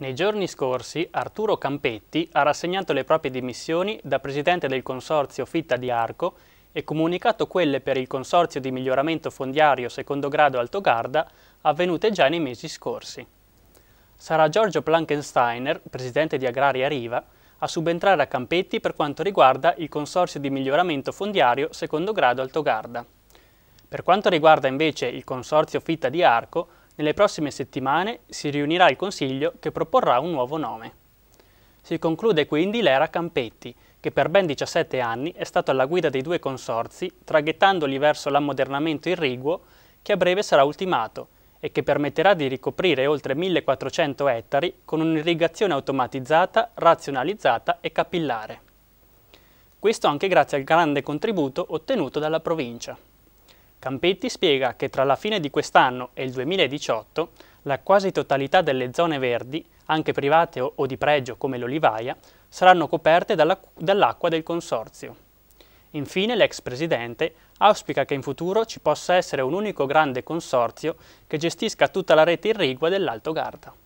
Nei giorni scorsi Arturo Campetti ha rassegnato le proprie dimissioni da presidente del consorzio Fitta di Arco e comunicato quelle per il consorzio di miglioramento fondiario secondo grado Alto Garda avvenute già nei mesi scorsi. Sarà Giorgio Plankensteiner, presidente di Agraria Riva, a subentrare a Campetti per quanto riguarda il consorzio di miglioramento fondiario secondo grado Alto Garda. Per quanto riguarda invece il consorzio Fitta di Arco, nelle prossime settimane si riunirà il Consiglio che proporrà un nuovo nome. Si conclude quindi l'era Campetti, che per ben 17 anni è stato alla guida dei due consorzi, traghettandoli verso l'ammodernamento irriguo che a breve sarà ultimato e che permetterà di ricoprire oltre 1400 ettari con un'irrigazione automatizzata, razionalizzata e capillare. Questo anche grazie al grande contributo ottenuto dalla provincia. Campetti spiega che tra la fine di quest'anno e il 2018 la quasi totalità delle zone verdi, anche private o di pregio come l'Olivaia, saranno coperte dall'acqua del Consorzio. Infine l'ex presidente auspica che in futuro ci possa essere un unico grande consorzio che gestisca tutta la rete irrigua dell'Alto Garda.